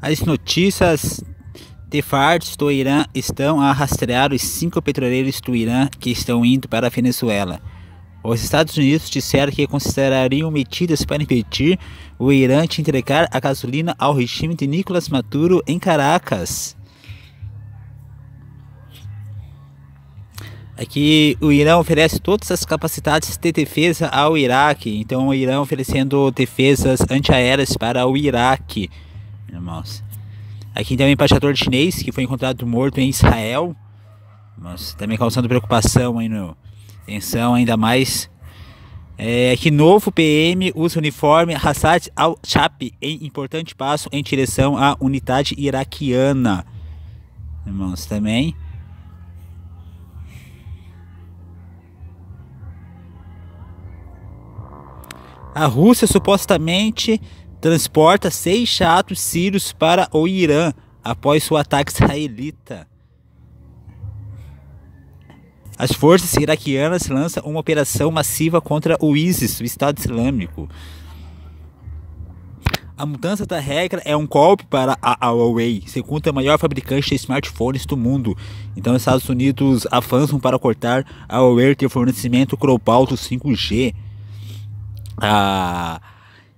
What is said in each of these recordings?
As notícias de Tefardes do Irã estão a rastrear os cinco petroleiros do Irã que estão indo para a Venezuela. Os Estados Unidos disseram que considerariam medidas para impedir o Irã de entregar a gasolina ao regime de Nicolás Maduro em Caracas. Aqui o Irã oferece todas as capacidades de defesa ao Iraque, então o Irã oferecendo defesas antiaéreas para o Iraque irmãos. É aqui tem um embaixador chinês que foi encontrado morto em Israel, mas também causando preocupação aí no tensão ainda mais. É, que novo PM usa uniforme Hassad al chap em importante passo em direção à unidade iraquiana. Irmãos, é também. A Rússia supostamente transporta seis chatos sírios para o Irã após o ataque israelita. As forças iraquianas lançam uma operação massiva contra o ISIS, o Estado Islâmico. A mudança da regra é um golpe para a Huawei, segunda maior fabricante de smartphones do mundo. Então, os Estados Unidos avançam para cortar a Huawei de fornecimento global do 5G. ah,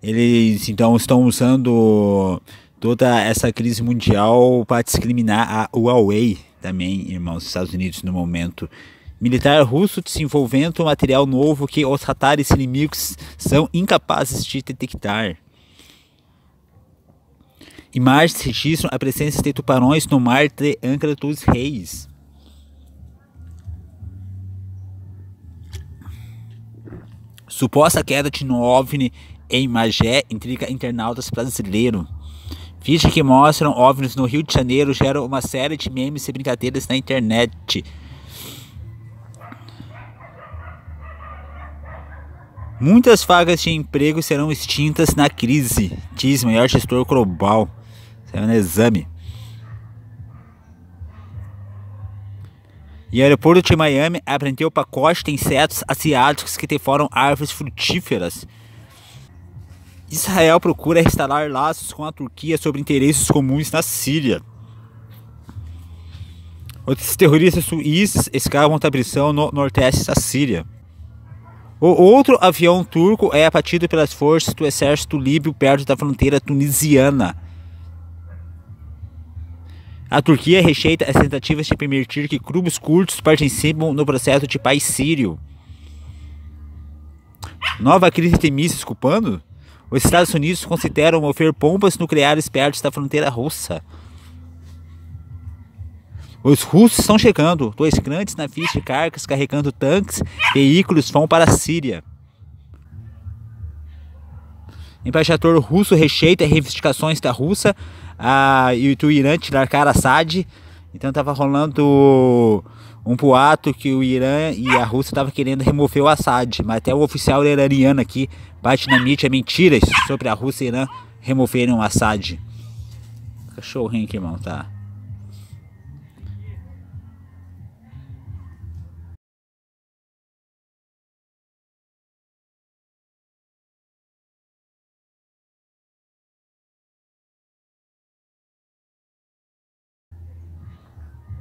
eles então estão usando toda essa crise mundial para discriminar a Huawei também, irmãos, Estados Unidos no momento. Militar russo desenvolvendo material novo que os radares inimigos são incapazes de detectar. Imagens registram a presença de tubarões no mar de Angra dos Reis. Suposta queda de um OVNI em Magé intriga internautas brasileiros, Vídeos que mostram OVNIs no Rio de Janeiro geram uma série de memes e brincadeiras na internet. Muitas vagas de emprego serão extintas na crise, diz maior gestor global. Saiu tá no exame. E aeroporto de Miami apreendeu pacote de insetos asiáticos que deforam árvores frutíferas. Israel procura restaurar laços com a Turquia sobre interesses comuns na Síria. Outros terroristas suíços escavam da prisão no nordeste da Síria. O outro avião turco é abatido pelas forças do exército líbio perto da fronteira tunisiana. A Turquia rejeita as tentativas de permitir que grupos curtos participem no processo de paz sírio. Nova crise de mísseis culpando? Os Estados Unidos consideram mover bombas nucleares perto da fronteira russa. Os russos estão chegando. Dois grandes navios de cargas carregando tanques, veículos vão para a Síria. Embaixador russo rejeita reivindicações da Rússia ah, e do Irã tirar Assad. Então estava rolando um boato que o Irã e a Rússia estavam querendo remover o Assad, mas até o oficial iraniano aqui bate na mídia mentiras sobre a Rússia e Irã removerem o Assad. Cachorrinho aqui, irmão, tá?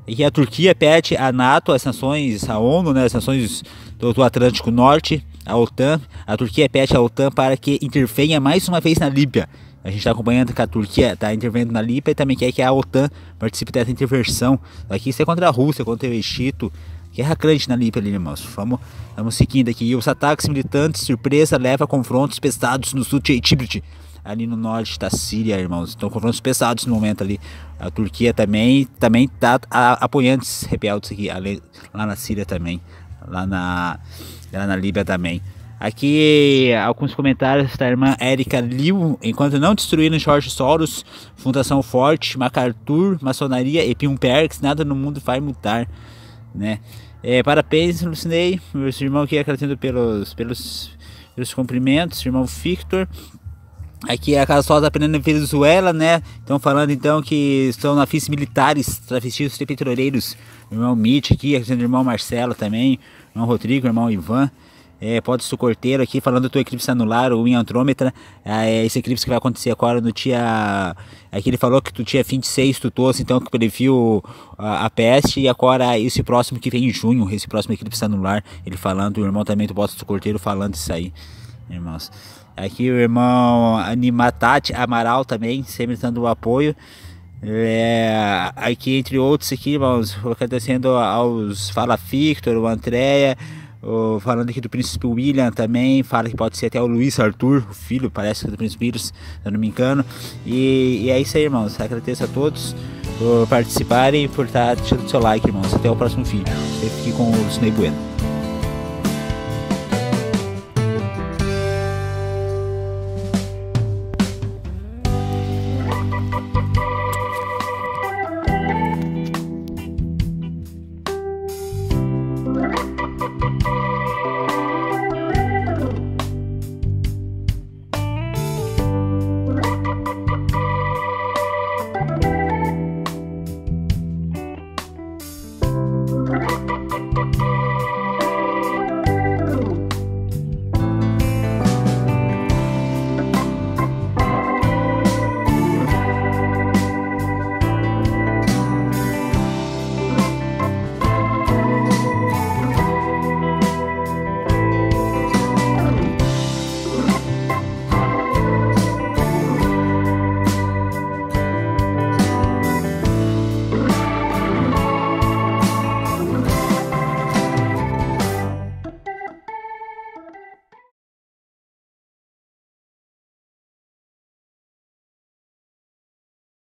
e que a Turquia pede à NATO, as sanções à ONU, né, as sanções do, do Atlântico Norte, a OTAN, a Turquia pede à OTAN para que intervenha mais uma vez na Líbia. A gente está acompanhando que a Turquia está intervendo na Líbia e também quer que a OTAN participe dessa intervenção. Aqui isso é contra a Rússia, contra o Egito. Guerra grande na Líbia, ali, irmãos. Vamos, vamos seguindo aqui. E os ataques militantes, surpresa, leva a confrontos pesados no sul de Tibrit ali no norte da Síria, irmãos. Estão confrontos pesados no momento ali. A Turquia também também está apoiando esses rebeldes aqui, ali, lá na Síria também, lá na, lá na Líbia também. Aqui alguns comentários da irmã Érica Liu. Enquanto não destruíram George Soros, Fundação Forte, MacArthur, Maçonaria e Pimperks, nada no mundo vai mudar, né? É, parabéns, Lucinei, meu irmão que agradecendo pelos, pelos, pelos cumprimentos, irmão Victor aqui é a casa só aprendendo na Venezuela, né? Estão falando então que estão na FIS militares, travestis petroleiros. irmão Mitch aqui, irmão Marcelo também, irmão Rodrigo, irmão Ivan. É, pode corteiro aqui falando do teu eclipse anular, o Inantrômetra, ah, é, esse eclipse que vai acontecer agora no dia. Aqui é ele falou que tu tinha 26, tu trouxe então que previu a, a, peste, e agora esse próximo que vem em junho, esse próximo eclipse anular, ele falando, o irmão também do Bota corteiro falando isso aí, irmãos. Aqui o irmão Animatati Amaral também, sempre dando o apoio. É, aqui, entre outros aqui, irmãos, agradecendo aos Fala Victor, o Andréia, falando aqui do Príncipe William também, fala que pode ser até o Luiz Arthur, o filho, parece que é do Príncipe William, se eu não me engano. E, e, é isso aí, irmãos. Agradeço a todos por participarem e por estar deixando seu like, irmãos. Até o próximo vídeo. Fique com o Disney Bueno.